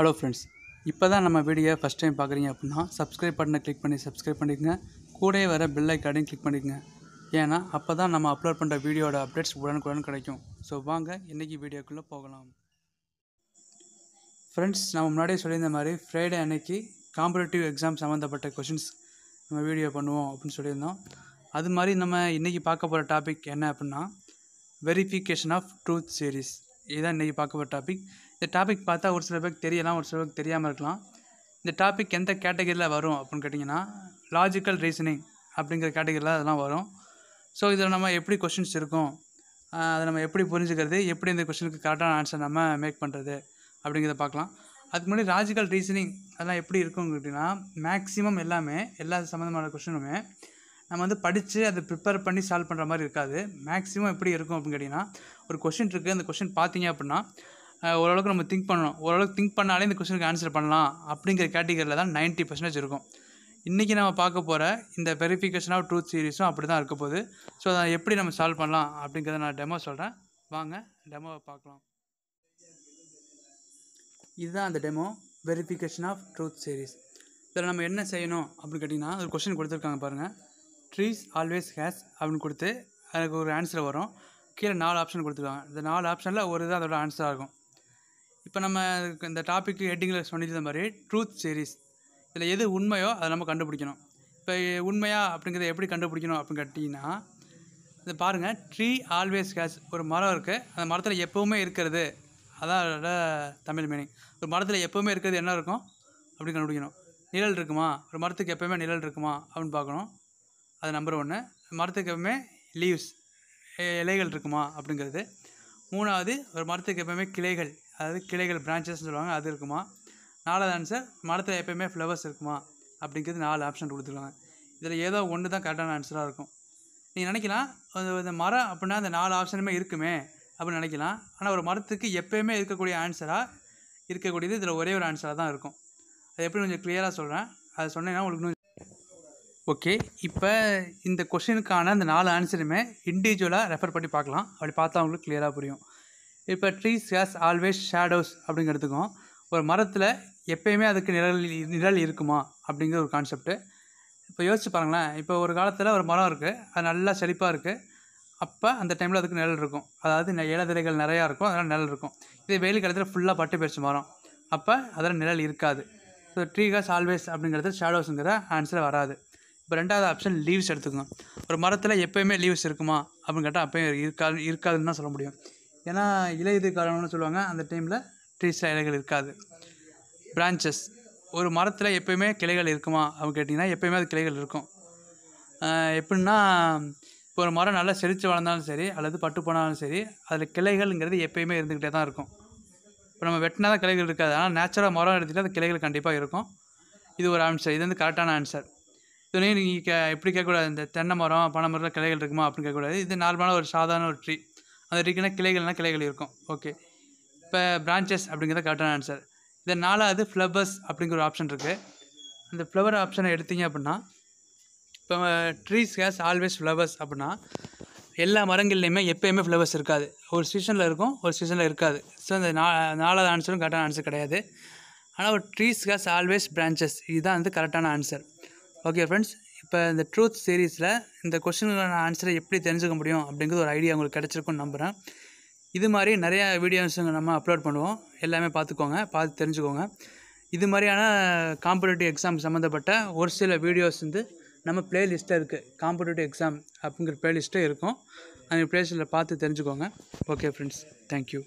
hello friends இப்போ தான் நம்ம வீடியோ ஃபஸ்ட் டைம் பார்க்குறீங்க அப்படின்னா சப்ஸ்கிரைப் பட்டனை கிளிக் பண்ணி சப்ஸ்கிரைப் பண்ணிக்கங்க கூட வர பெல் ஐக்கானையும் கிளிக் பண்ணிக்கங்க ஏன்னா அப்போ தான் நம்ம அப்லோட் பண்ணுற வீடியோட அப்டேட்ஸ் உடனுக்குடன் கிடைக்கும் ஸோ வாங்க இன்றைக்கி வீடியோக்குள்ளே போகலாம் ஃப்ரெண்ட்ஸ் நம்ம முன்னாடியே சொல்லியிருந்த மாதிரி ஃப்ரைடே அன்னைக்கு காம்படேட்டிவ் எக்ஸாம் சம்மந்தப்பட்ட கொஷின்ஸ் நம்ம வீடியோ பண்ணுவோம் அப்படின்னு சொல்லியிருந்தோம் அது மாதிரி நம்ம இன்றைக்கி பார்க்க போகிற டாபிக் என்ன அப்படின்னா வெரிஃபிகேஷன் ஆஃப் ட்ரூத் சீரீஸ் இதுதான் இன்றைக்கி பார்க்க போகிற டாபிக் இந்த டாபிக் பார்த்தா ஒரு சில பேருக்கு தெரியலாம் ஒரு சில பேருக்கு தெரியாமல் இருக்கலாம் இந்த டாபிக் எந்த கேட்டகரியில் வரும் அப்படின்னு கேட்டிங்கன்னா லாஜிக்கல் ரீசனிங் அப்படிங்கிற கேட்டகரியில் அதெல்லாம் வரும் ஸோ இதில் நம்ம எப்படி கொஷின்ஸ் இருக்கும் அதை நம்ம எப்படி புரிஞ்சுக்கிறது எப்படி இந்த கொஷனுக்கு கரெக்டான ஆன்சர் நம்ம மேக் பண்ணுறது அப்படிங்கிறத பார்க்கலாம் அதுக்கு முன்னாடி லாஜிக்கல் ரீசனிங் அதெல்லாம் எப்படி இருக்கும்னு கேட்டிங்கன்னா மேக்ஸிமம் எல்லாமே எல்லா சம்மந்தமான கொஷனுமே நம்ம வந்து படித்து அதை ப்ரிப்பேர் பண்ணி சால்வ் பண்ணுற மாதிரி இருக்காது மேக்ஸிமம் எப்படி இருக்கும் அப்படின்னு கேட்டிங்கன்னா ஒரு கொஷின் இருக்குது அந்த கொஷின் பார்த்தீங்க அப்படின்னா ஓரளவுக்கு நம்ம திங்க் பண்ணணும் ஓரளவுக்கு திங்க் பண்ணாலே இந்த கொஸ்டினுக்கு ஆன்சர் பண்ணலாம் அப்படிங்கிற கேட்டகரியில் தான் நைன்ட்டி பர்சன்டேஜ் இருக்கும் இன்றைக்கி நம்ம பார்க்க போகிற இந்த வெரிஃபிகேஷன் ஆஃப் ட்ரூத் சீரீஸும் அப்படி தான் இருக்க போகுது ஸோ அதை எப்படி நம்ம சால்வ் பண்ணலாம் அப்படிங்கிறத நான் டெமோ சொல்கிறேன் வாங்க டெமோவை பார்க்கலாம் இதுதான் அந்த demo verification of truth series இதில் நம்ம என்ன செய்யணும் அப்படின்னு கேட்டிங்கன்னா ஒரு கொஷின் கொடுத்துருக்காங்க பாருங்கள் ட்ரீஸ் ஆல்வேஸ் ஹேஸ் அப்படின்னு கொடுத்து அதுக்கு ஒரு ஆன்சர் வரும் கீழே நாலு ஆப்ஷன் கொடுத்துருக்காங்க இந்த நாலு ஆப்ஷனில் ஒரு இது அதோட ஆன்சராக இருக்கும் இப்போ நம்ம இந்த டாப்பிக்கு ஹெட்டிங்கில் சொன்னது மாதிரி ட்ரூத் சீரீஸ் இதில் எது உண்மையோ அதை நம்ம கண்டுபிடிக்கணும் இப்போ உண்மையா அப்படிங்கிறத எப்படி கண்டுபிடிக்கணும் அப்படின்னு கேட்டிங்கன்னா இது பாருங்கள் ட்ரீ ஆல்வேஸ் கேஸ் ஒரு மரம் இருக்குது அந்த மரத்தில் எப்போவுமே இருக்கிறது அதான் அதோட தமிழ் மீனிங் ஒரு மரத்தில் எப்போவுமே இருக்கிறது என்ன இருக்கும் அப்படின்னு கண்டுபிடிக்கணும் நிழல் இருக்குமா ஒரு மரத்துக்கு எப்போவுமே நிழல் இருக்குமா அப்படின்னு பார்க்கணும் அது நம்பர் ஒன்று மரத்துக்கு எப்பவுமே லீவ்ஸ் இலைகள் இருக்குமா அப்படிங்கிறது மூணாவது ஒரு மரத்துக்கு எப்பவுமே கிளைகள் அதாவது கிளைகள் பிரான்ச்சஸ்னு சொல்லுவாங்க அது இருக்குமா நாலாவது ஆன்சர் மரத்தில் எப்போயுமே ஃப்ளவர்ஸ் இருக்குமா அப்படிங்கிறது நாலு ஆப்ஷன் கொடுத்துருவாங்க இதில் ஏதோ ஒன்று தான் கரெக்டான ஆன்சராக இருக்கும் நீங்கள் நினைக்கலாம் இந்த மரம் அப்படின்னா அந்த நாலு ஆப்ஷனுமே இருக்குமே அப்படின்னு நினைக்கலாம் ஆனால் ஒரு மரத்துக்கு எப்போயுமே இருக்கக்கூடிய ஆன்சராக இருக்கக்கூடியது இதில் ஒரே ஒரு ஆன்சராக தான் இருக்கும் அது எப்படி கொஞ்சம் கிளியராக சொல்கிறேன் அதை சொன்னேன்னா உங்களுக்கு ஓகே இப்போ இந்த கொஷினுக்கான அந்த நாலு ஆன்சருமே இண்டிவிஜுவலாக ரெஃபர் பண்ணி பார்க்கலாம் அப்படி பார்த்தா அவங்களுக்கு கிளியராக புரியும் இப்போ ட்ரீஸ் ஹேஸ் ஆல்வேஸ் ஷேடோஸ் அப்படிங்கிறதுக்கும் ஒரு மரத்தில் எப்பயுமே அதுக்கு நிழல் நிழல் இருக்குமா அப்படிங்கிற ஒரு கான்செப்ட்டு இப்போ யோசிச்சு பாருங்களேன் இப்போ ஒரு காலத்தில் ஒரு மரம் இருக்குது அது நல்லா செழிப்பாக இருக்குது அப்போ அந்த டைமில் அதுக்கு நிழல் இருக்கும் அதாவது இலதிரைகள் நிறையா இருக்கும் அதனால் நிழல் இருக்கும் இதே வெயில் காலத்தில் ஃபுல்லாக பட்டு பேச்சு மரம் அப்போ அதில் நிழல் இருக்காது ஸோ ட்ரீ காஸ் ஆல்வேஸ் அப்படிங்கிறது ஷேடோஸுங்கிற ஆன்சர் வராது இப்போ ரெண்டாவது ஆப்ஷன் லீவ்ஸ் எடுத்துக்கோங்க ஒரு மரத்தில் எப்போயுமே லீவ்ஸ் இருக்குமா அப்படின்னு கேட்டால் அப்போயும் இருக்கா இருக்காதுன்னு தான் சொல்ல முடியும் ஏன்னா இலையுது காலம்னு சொல்லுவாங்க அந்த டைமில் ட்ரீஸில் இலைகள் இருக்காது பிரான்ச்சஸ் ஒரு மரத்தில் எப்பயுமே கிளைகள் இருக்குமா அப்படின்னு கேட்டிங்கன்னா எப்போயுமே அது கிளைகள் இருக்கும் எப்படின்னா இப்போ ஒரு மரம் நல்லா செழித்து வளர்ந்தாலும் சரி அல்லது பட்டு போனாலும் சரி அதில் கிளைகள்ங்கிறது எப்போயுமே இருந்துக்கிட்டே தான் இருக்கும் இப்போ நம்ம வெட்டினா தான் கிளைகள் இருக்காது ஆனால் நேச்சுரலாக மரம் எடுத்துகிட்டு அது கிளைகள் கண்டிப்பாக இருக்கும் இது ஒரு ஆன்சர் இது வந்து கரெக்டான ஆன்சர் இது நீங்கள் கே எப்படி கேட்கக்கூடாது இந்த தென்னை மரம் பனை மரத்தில் கிளைகள் இருக்குமா அப்படின்னு கேட்கக்கூடாது இது நார்மலான ஒரு சாதாரண ஒரு ட்ரீ அது இருக்குன்னா கிளைகள்னா கிளைகள் இருக்கும் ஓகே இப்போ பிரான்ச்சஸ் அப்படிங்கிறத கரெக்டான ஆன்சர் இந்த நாலாவது ஃப்ளவர்ஸ் அப்படிங்கிற ஒரு ஆப்ஷன் இருக்குது அந்த ஃப்ளவர் ஆப்ஷனை எடுத்தீங்க அப்படின்னா இப்போ ட்ரீஸ் ஹேஸ் ஆல்வேஸ் ஃப்ளவர்ஸ் அப்படின்னா எல்லா மரங்கள்லையுமே எப்போயுமே ஃப்ளவர்ஸ் இருக்காது ஒரு சீசனில் இருக்கும் ஒரு சீசனில் இருக்காது ஸோ அந்த நா நாலாவது ஆன்சரும் கரெக்டான ஆன்சர் கிடையாது ஆனால் ஒரு ட்ரீஸ் ஹேஸ் ஆல்வேஸ் பிரான்ச்சஸ் இதுதான் வந்து கரெக்டான ஆன்சர் ஓகே ஃப்ரெண்ட்ஸ் இப்போ இந்த ட்ரூத் சீரீஸில் இந்த கொஷினுக்கான ஆன்சரை எப்படி தெரிஞ்சுக்க முடியும் அப்படிங்கிறது ஒரு ஐடியா உங்களுக்கு கிடச்சிருக்குன்னு நம்புகிறேன் இது மாதிரி நிறையா வீடியோஸுங்க நம்ம அப்லோட் பண்ணுவோம் எல்லாமே பார்த்துக்கோங்க பார்த்து தெரிஞ்சுக்கோங்க இது மாதிரியான காம்படிட்டிவ் எக்ஸாம் சம்மந்தப்பட்ட ஒரு சில வீடியோஸ் வந்து நம்ம ப்ளேலிஸ்ட்டில் இருக்குது காம்படிட்டிவ் எக்ஸாம் அப்படிங்கிற ப்ளேலிஸ்ட்டும் இருக்கும் அந்த ப்ளேலிஸ்ட்டில் பார்த்து தெரிஞ்சுக்கோங்க ஓகே ஃப்ரெண்ட்ஸ் தேங்க்யூ